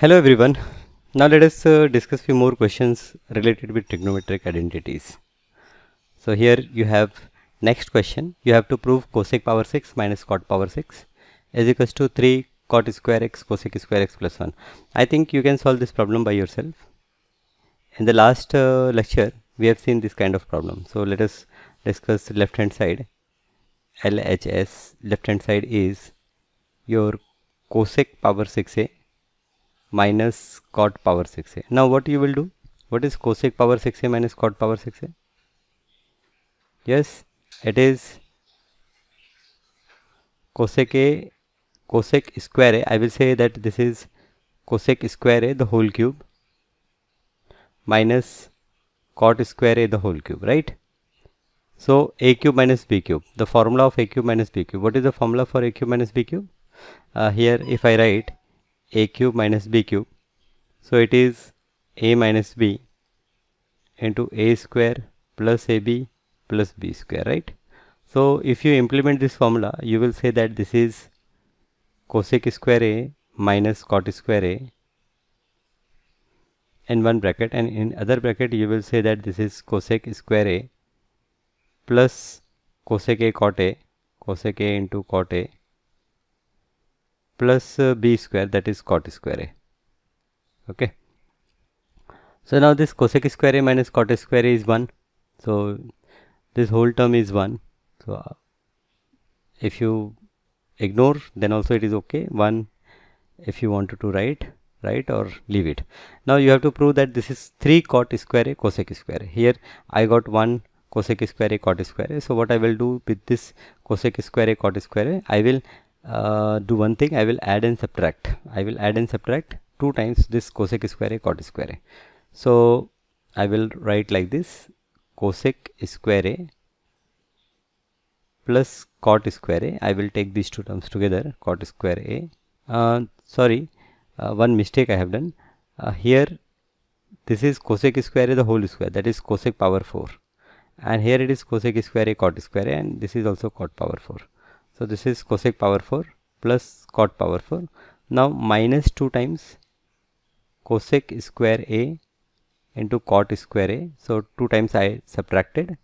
Hello everyone. Now let us uh, discuss few more questions related with trigonometric identities. So here you have next question. You have to prove cosec power 6 minus cot power 6 is equals to 3 cot square x cosec square x plus 1. I think you can solve this problem by yourself. In the last uh, lecture we have seen this kind of problem. So let us discuss left hand side. LHS left hand side is your cosec power 6a minus cot power 6a. Now what you will do? What is cosec power 6a minus cot power 6a? Yes, it is cosec a cosec square a. I will say that this is cosec square a the whole cube minus cot square a the whole cube, right? So a cube minus b cube. The formula of a cube minus b cube. What is the formula for a cube minus b cube? Uh, here if I write a cube minus b cube. So it is a minus b into a square plus ab plus b square, right? So if you implement this formula, you will say that this is cosec square a minus cot square a in one bracket and in other bracket you will say that this is cosec square a plus cosec a cot a cosec a into cot a plus uh, b square that is cot square a okay so now this cosec square a minus cot square a is 1 so this whole term is 1 so uh, if you ignore then also it is okay 1 if you wanted to write right or leave it now you have to prove that this is 3 cot square a cosec square a. here I got 1 cosec square a cot square a so what I will do with this cosec square a cot square a I will uh, do one thing I will add and subtract I will add and subtract 2 times this cosec square a cot square a so I will write like this cosec square a plus cot square a I will take these two terms together cot square a uh, sorry uh, one mistake I have done uh, here this is cosec square a the whole square that is cosec power 4 and here it is cosec square a cot square a and this is also cot power 4 so this is cosec power 4 plus cot power 4. Now minus 2 times cosec square A into cot square A. So 2 times I subtracted.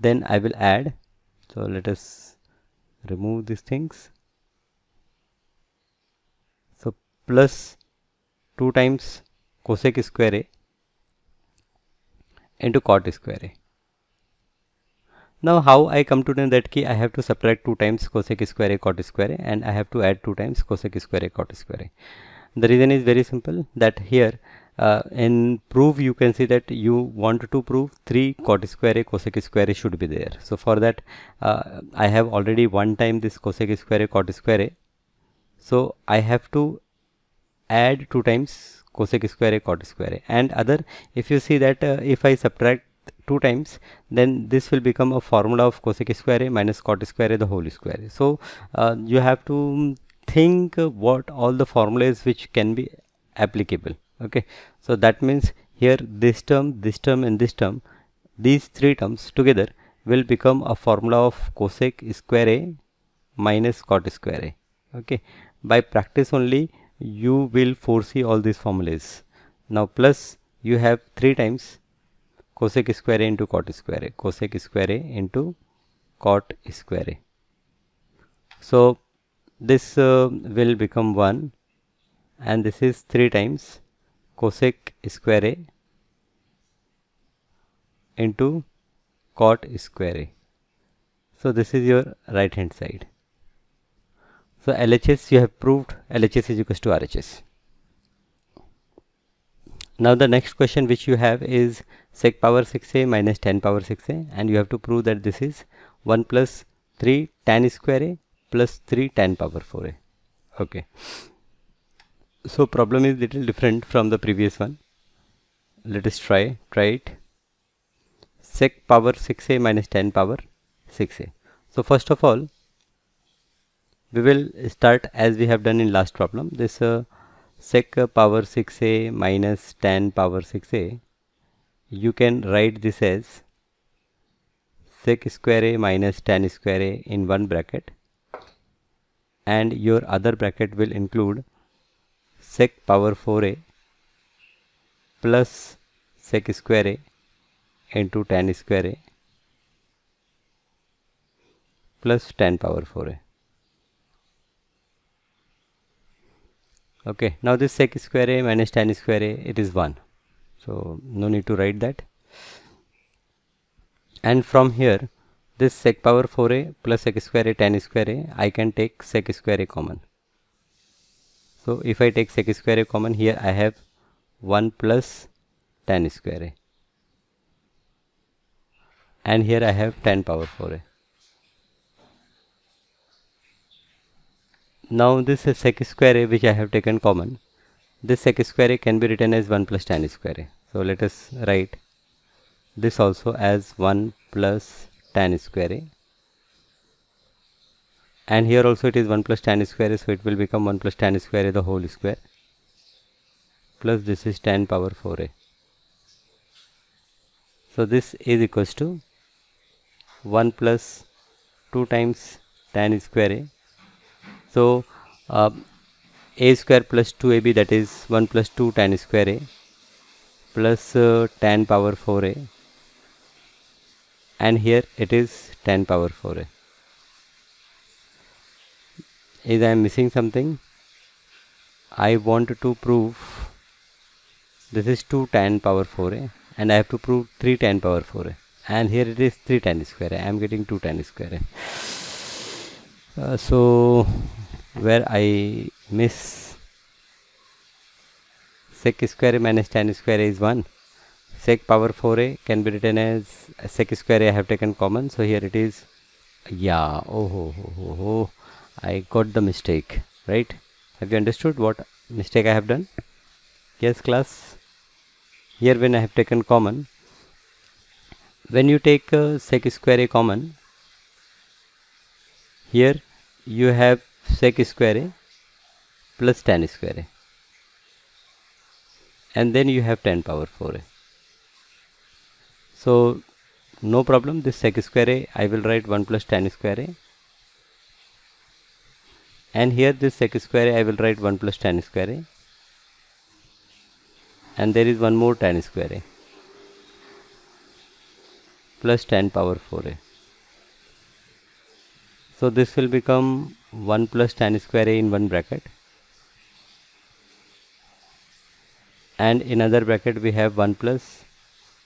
Then I will add. So let us remove these things. So plus 2 times cosec square A into cot square A. Now how I come to know that key I have to subtract 2 times cosec square a cot square and I have to add 2 times cosec square a cot square The reason is very simple that here uh, in proof you can see that you want to prove 3 cot square a cosec square a should be there. So for that uh, I have already one time this cosec square a cot square a. So I have to add 2 times cosec square a cot square a and other if you see that uh, if I subtract two times then this will become a formula of cosec square a minus cot square a the whole square so uh, you have to um, think what all the formulas which can be applicable okay so that means here this term this term and this term these three terms together will become a formula of cosec square a minus cot square a okay by practice only you will foresee all these formulas now plus you have three times cosec square A into cot square A, cosec square A into cot square A. So this uh, will become 1 and this is 3 times cosec square A into cot square A. So this is your right hand side. So LHS you have proved LHS is equal to RHS. Now the next question which you have is sec power 6a 10 power 6a and you have to prove that this is 1 plus 3 tan square a plus 3 tan power 4a. Okay. So problem is little different from the previous one. Let us try, try it. Sec power 6a 10 power 6a. So first of all, we will start as we have done in last problem. This uh, sec power 6a minus tan power 6a you can write this as sec square a minus tan square a in one bracket and your other bracket will include sec power 4a plus sec square a into tan square a plus tan power 4a okay now this sec square a minus tan square a it is 1 so no need to write that and from here this sec power 4a plus sec square a tan square a I can take sec square a common so if I take sec square a common here I have 1 plus tan square a and here I have tan power 4a Now this sec square a which I have taken common, this sec square a can be written as 1 plus tan square a. So let us write this also as 1 plus tan square a and here also it is 1 plus tan square a, so it will become 1 plus tan square a the whole square plus this is tan power 4a so this is equals to 1 plus 2 times tan square a so uh, a square plus 2ab that is 1 plus 2 tan square a plus uh, tan power 4a and here it is tan power 4a. Is I am missing something? I want to prove this is 2 tan power 4a and I have to prove 3 tan power 4a and here it is 3 tan square a. I am getting 2 tan square a uh, so where I miss sec square minus tan square is 1 sec power 4a can be written as sec square I have taken common so here it is yeah oh, oh, oh, oh, I got the mistake right have you understood what mistake I have done yes class here when I have taken common when you take uh, sec square a common here you have sec square a plus tan square a and then you have 10 power 4 a so no problem this sec square a I will write 1 plus tan square a and here this sec square a I will write 1 plus tan square a and there is one more tan square a plus 10 power 4a so this will become 1 plus tan square A in one bracket. And in other bracket we have 1 plus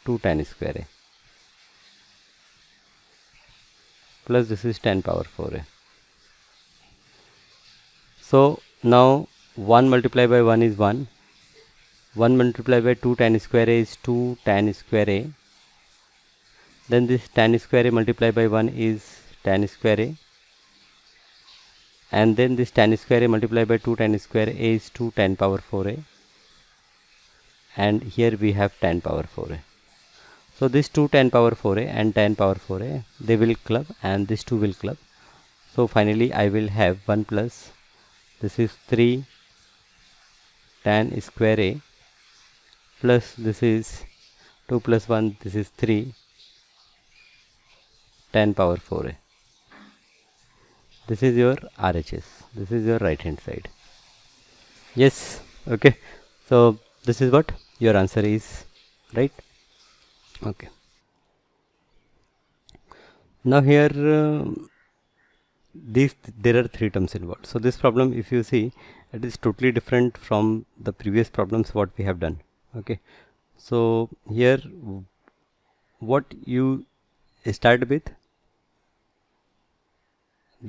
2 tan square A. Plus this is 10 power 4 A. So now 1 multiplied by 1 is 1. 1 multiplied by 2 tan square A is 2 tan square A. Then this tan square A multiplied by 1 is tan square A and then this tan square a multiplied by 2 tan square a is 2 tan power 4a and here we have tan power 4a so this 2 tan power 4a and tan power 4a they will club and this 2 will club so finally I will have 1 plus this is 3 tan square a plus this is 2 plus 1 this is 3 tan power 4a this is your RHS this is your right hand side yes okay so this is what your answer is right okay now here uh, these th there are three terms involved so this problem if you see it is totally different from the previous problems what we have done okay so here what you start with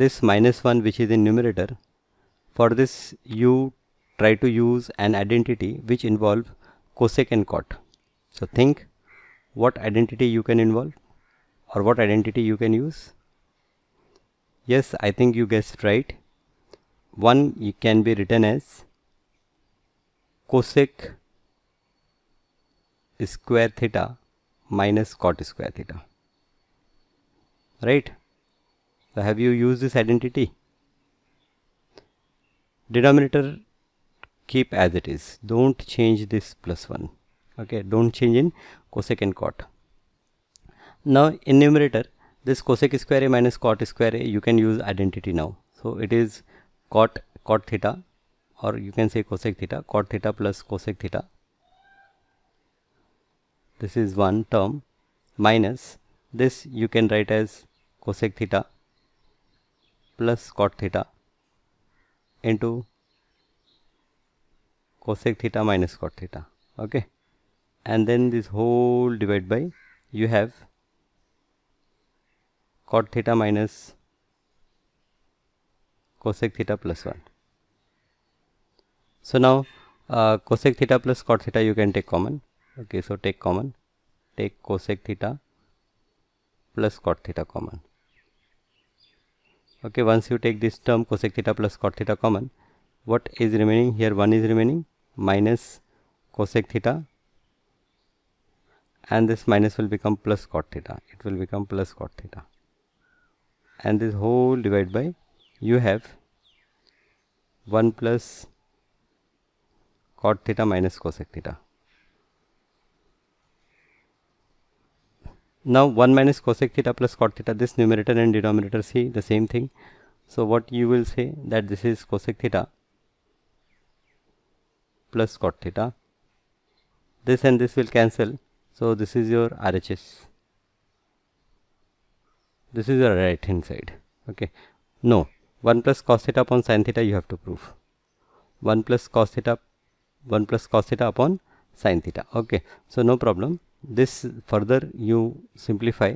this minus 1 which is in numerator for this you try to use an identity which involve cosec and cot so think what identity you can involve or what identity you can use yes i think you guessed right one can be written as cosec square theta minus cot square theta right so have you used this identity? Denominator keep as it is. Don't change this plus 1. Okay, don't change in cosec and cot. Now in numerator, this cosec square A minus cot square A, you can use identity now. So it is cot cot theta or you can say cosec theta, cot theta plus cosec theta. This is one term minus this you can write as cosec theta plus cot theta into cosec theta minus cot theta okay and then this whole divided by you have cot theta minus cosec theta plus 1 so now uh, cosec theta plus cot theta you can take common okay so take common take cosec theta plus cot theta common okay once you take this term cosec theta plus cot theta common what is remaining here 1 is remaining minus cosec theta and this minus will become plus cot theta it will become plus cot theta and this whole divided by you have 1 plus cot theta minus cosec theta now 1 minus cosec theta plus cot theta this numerator and denominator see the same thing so what you will say that this is cosec theta plus cot theta this and this will cancel so this is your RHS this is your right hand side okay no 1 plus cos theta upon sin theta you have to prove 1 plus cos theta 1 plus cos theta upon sin theta okay so no problem this further you simplify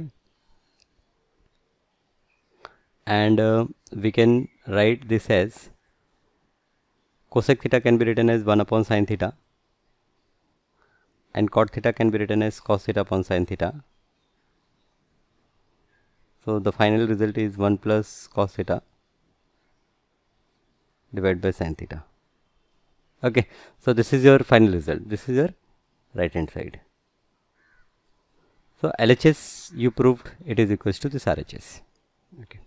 and uh, we can write this as cosec theta can be written as 1 upon sine theta and cot theta can be written as cos theta upon sine theta so the final result is 1 plus cos theta divided by sine theta okay so this is your final result this is your right hand side so LHS you proved it is equals to this RHS. Okay.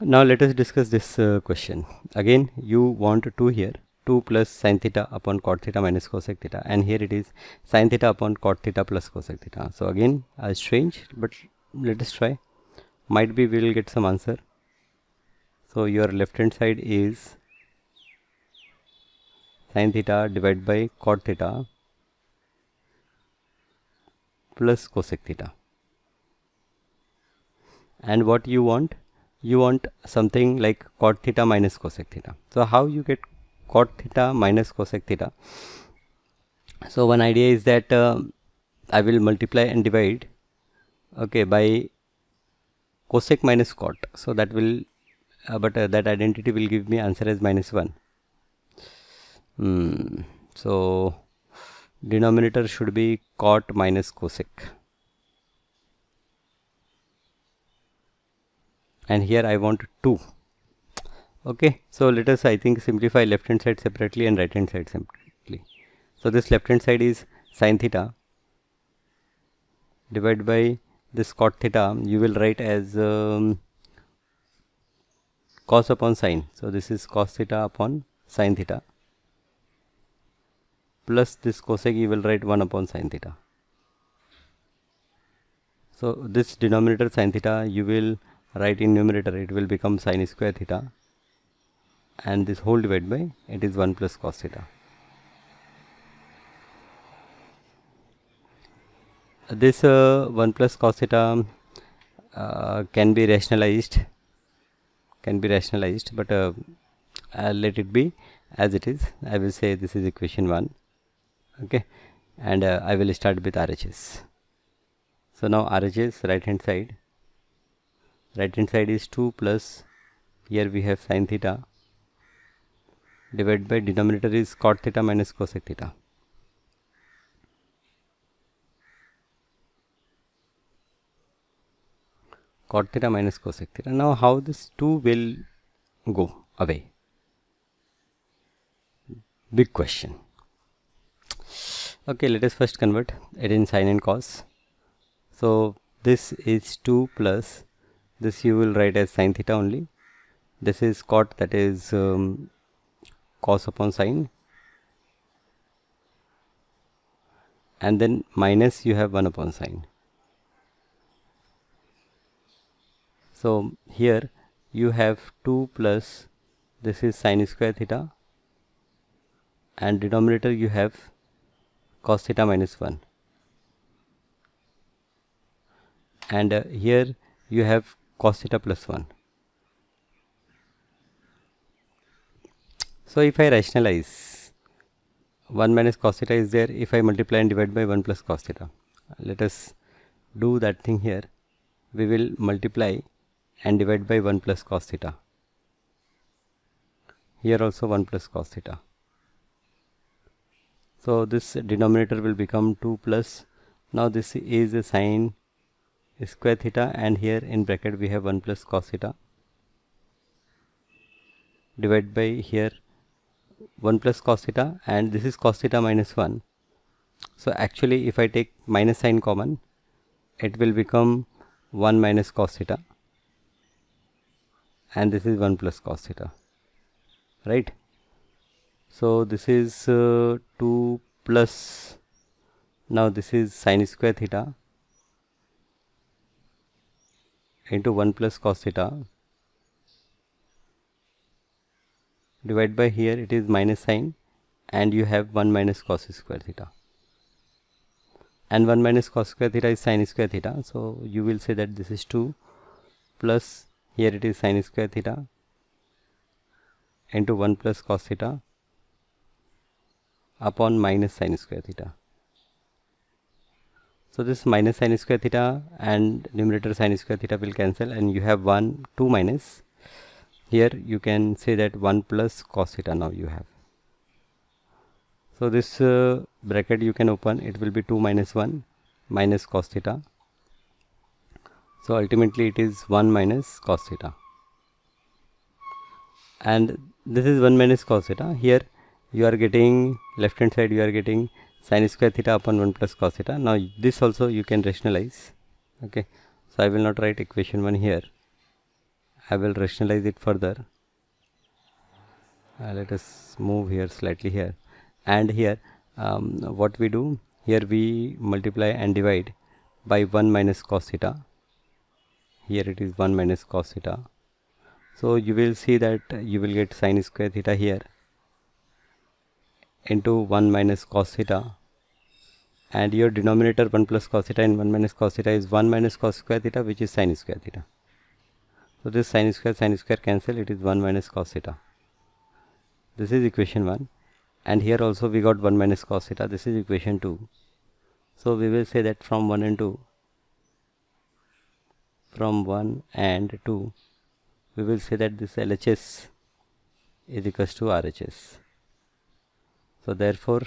Now let us discuss this uh, question. Again you want 2 here. 2 plus sin theta upon cot theta minus cosec theta and here it is sin theta upon cot theta plus cosec theta. So again uh, strange but let us try. Might be we will get some answer. So your left hand side is sin theta divided by cot theta plus cosec theta and what you want you want something like cot theta minus cosec theta so how you get cot theta minus cosec theta so one idea is that uh, I will multiply and divide okay by cosec minus cot so that will uh, but uh, that identity will give me answer as minus 1 mm, so denominator should be cot minus cosec and here I want 2 okay so let us I think simplify left hand side separately and right hand side separately so this left hand side is sin theta divided by this cot theta you will write as um, cos upon sine so this is cos theta upon sin theta plus this cosec you will write 1 upon sine theta. So this denominator sine theta you will write in numerator it will become sine square theta and this whole divided by it is 1 plus cos theta. This uh, 1 plus cos theta uh, can be rationalized can be rationalized but uh, let it be as it is I will say this is equation 1 okay and uh, I will start with RHS so now RHS right hand side right hand side is 2 plus here we have sine theta divided by denominator is cot theta minus cosec theta cot theta minus cosec theta now how this 2 will go away big question okay let us first convert it in sine and cos so this is 2 plus this you will write as sine theta only this is cot that is um, cos upon sine and then minus you have 1 upon sine so here you have 2 plus this is sine square theta and denominator you have cos theta minus 1 and uh, here you have cos theta plus 1 so if I rationalize 1 minus cos theta is there if I multiply and divide by 1 plus cos theta let us do that thing here we will multiply and divide by 1 plus cos theta here also 1 plus cos theta so this denominator will become 2 plus now this is a sine square theta and here in bracket we have 1 plus cos theta divided by here 1 plus cos theta and this is cos theta minus 1 so actually if I take minus sign common it will become 1 minus cos theta and this is 1 plus cos theta right so this is uh, 2 plus now this is sine square theta into 1 plus cos theta divide by here it is minus sine and you have 1 minus cos square theta and 1 minus cos square theta is sine square theta so you will say that this is 2 plus here it is sine square theta into 1 plus cos theta upon minus sine square theta. So this minus sine square theta and numerator sine square theta will cancel and you have 1, 2 minus. Here you can say that 1 plus cos theta now you have. So this uh, bracket you can open, it will be 2 minus 1 minus cos theta. So ultimately it is 1 minus cos theta. And this is 1 minus cos theta. Here you are getting left hand side you are getting sine square theta upon 1 plus cos theta now this also you can rationalize okay so I will not write equation 1 here I will rationalize it further uh, let us move here slightly here and here um, what we do here we multiply and divide by 1 minus cos theta here it is 1 minus cos theta so you will see that you will get sine square theta here into 1 minus cos theta and your denominator 1 plus cos theta and 1 minus cos theta is 1 minus cos square theta which is sine square theta. So this sine square sine square cancel it is 1 minus cos theta. This is equation 1 and here also we got 1 minus cos theta this is equation 2. So we will say that from 1 and 2 from 1 and 2 we will say that this LHS is equals to RHS so therefore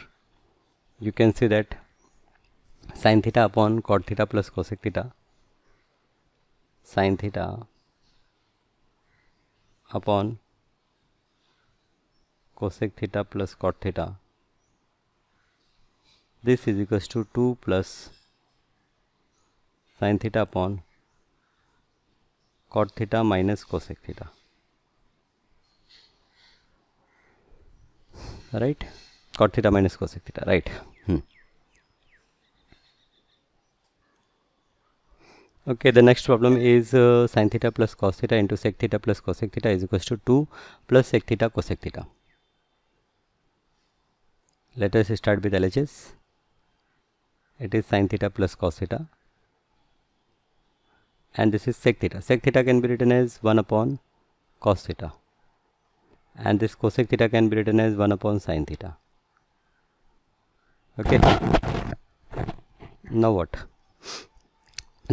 you can see that sine theta upon cot theta plus cosec theta sine theta upon cosec theta plus cot theta this is equals to 2 plus sine theta upon cot theta minus cosec theta right cot theta minus cosec theta, right? Hmm. Okay, the next problem is uh, theta plus cos theta into sec theta plus cosec theta is equals to 2 plus sec theta cosec theta. Let us start with LHS. It is sin theta plus cos theta. And this is sec theta. Sec theta can be written as 1 upon cos theta. And this cosec theta can be written as 1 upon sin theta okay now what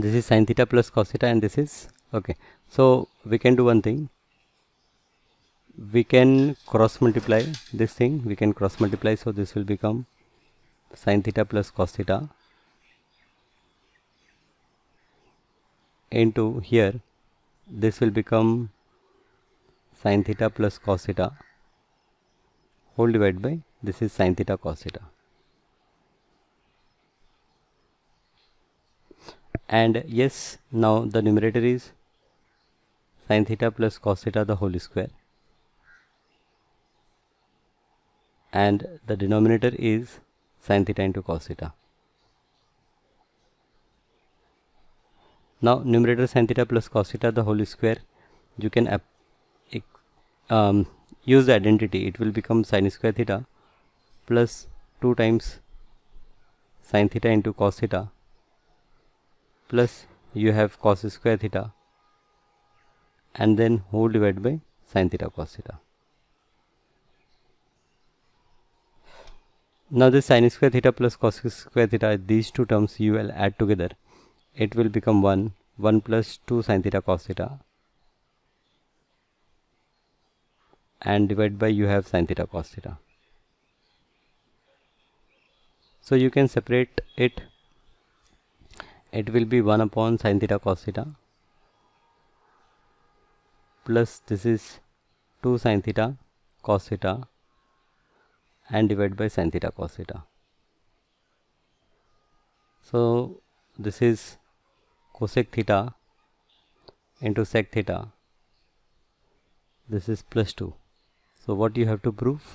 this is sine theta plus cos theta and this is okay so we can do one thing we can cross multiply this thing we can cross multiply so this will become sine theta plus cos theta into here this will become sine theta plus cos theta whole divided by this is sine theta cos theta and yes now the numerator is sin theta plus cos theta the whole square and the denominator is sin theta into cos theta now numerator sin theta plus cos theta the whole square you can um, use the identity it will become sine square theta plus 2 times sin theta into cos theta plus you have cos square theta and then whole divided by sine theta cos theta. Now this sine square theta plus cos square theta these two terms you will add together it will become 1 1 plus 2 sine theta cos theta and divided by you have sine theta cos theta. So you can separate it it will be 1 upon sine theta cos theta plus this is 2 sine theta cos theta and divided by sine theta cos theta so this is cosec theta into sec theta this is plus 2 so what you have to prove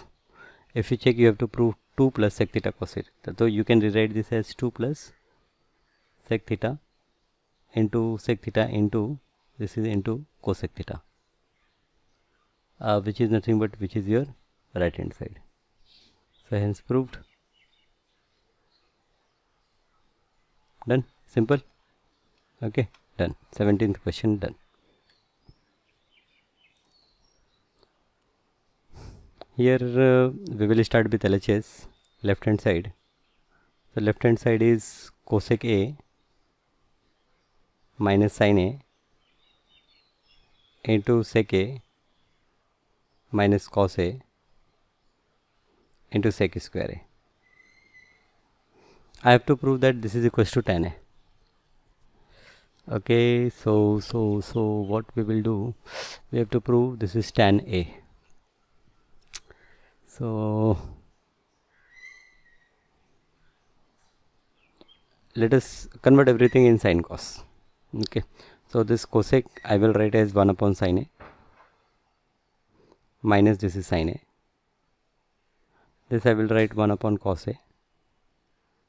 if you check you have to prove 2 plus sec theta cos theta so you can rewrite this as 2 plus sec theta into sec theta into this is into cosec theta uh, which is nothing but which is your right hand side so hence proved done simple okay done 17th question done here uh, we will start with LHS left hand side so left hand side is cosec A minus sin A into sec A minus cos A into sec square A. I have to prove that this is equal to tan A. Okay, so so so what we will do, we have to prove this is tan A. So let us convert everything in sine cos okay so this cosec I will write as 1 upon sine a minus this is sine a this I will write 1 upon cos a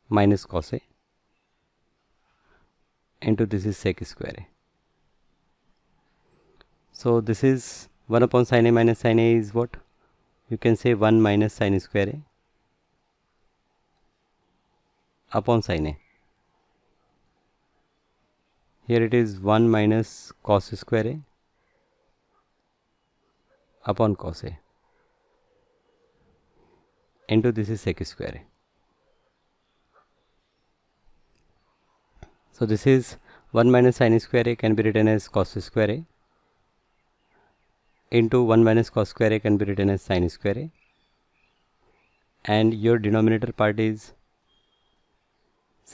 minus cos a into this is sec square a so this is 1 upon sine a minus sine a is what you can say 1 minus sine square a upon sine a here it is 1 minus cos square a upon cos a into this is sec square a so this is 1 minus sin square a can be written as cos square a into 1 minus cos square a can be written as sin square a and your denominator part is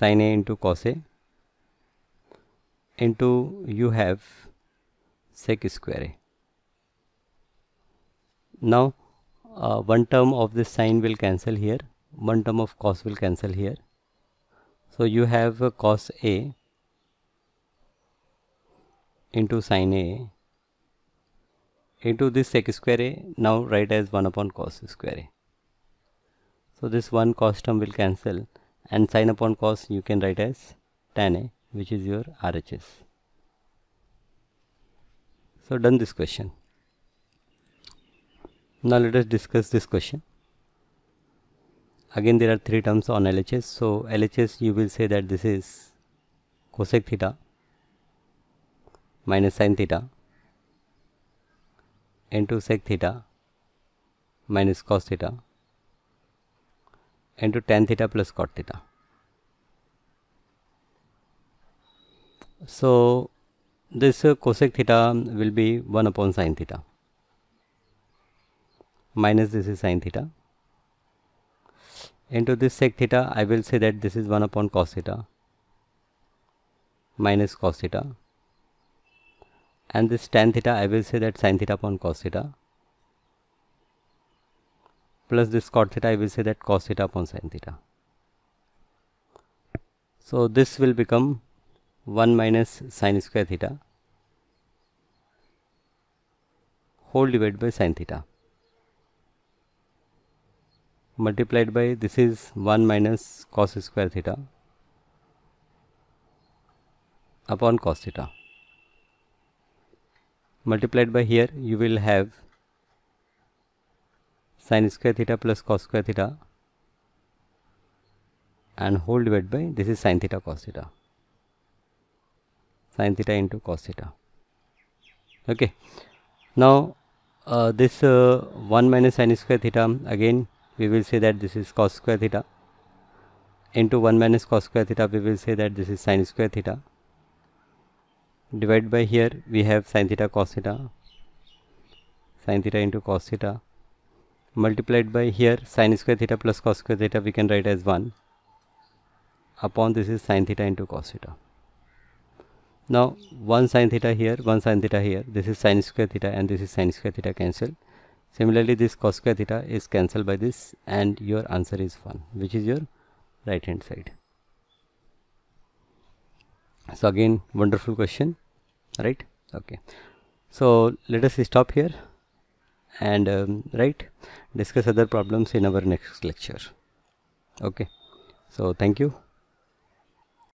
sin a into cos a into you have sec square a. Now uh, one term of this sine will cancel here, one term of cos will cancel here. So you have uh, cos a into sine a into this sec square a now write as 1 upon cos square a. So this 1 cos term will cancel and sine upon cos you can write as tan a which is your RHS. So done this question. Now let us discuss this question. Again there are three terms on LHS. So LHS you will say that this is cosec theta minus sine theta into sec theta minus cos theta into tan theta plus cot theta. So this uh, cosec theta will be 1 upon sine theta minus this is sine theta into this sec theta I will say that this is 1 upon cos theta minus cos theta and this tan theta I will say that sine theta upon cos theta plus this cot theta I will say that cos theta upon sine theta. So this will become 1 minus sine square theta whole divided by sine theta multiplied by this is 1 minus cos square theta upon cos theta multiplied by here you will have sine square theta plus cos square theta and whole divided by this is sine theta cos theta Sin theta into cos theta okay now uh, this uh, 1 minus sin square theta again we will say that this is cos square theta into 1 minus cos square theta we will say that this is sin square theta divided by here we have sin theta cos theta Sin theta into cos theta multiplied by here sin square theta plus cos square theta we can write as 1 upon this is sin theta into cos theta now 1 sine theta here 1 sine theta here this is sine square theta and this is sine square theta cancel similarly this cos square theta is cancelled by this and your answer is 1 which is your right hand side so again wonderful question right okay so let us stop here and um, right discuss other problems in our next lecture okay so thank you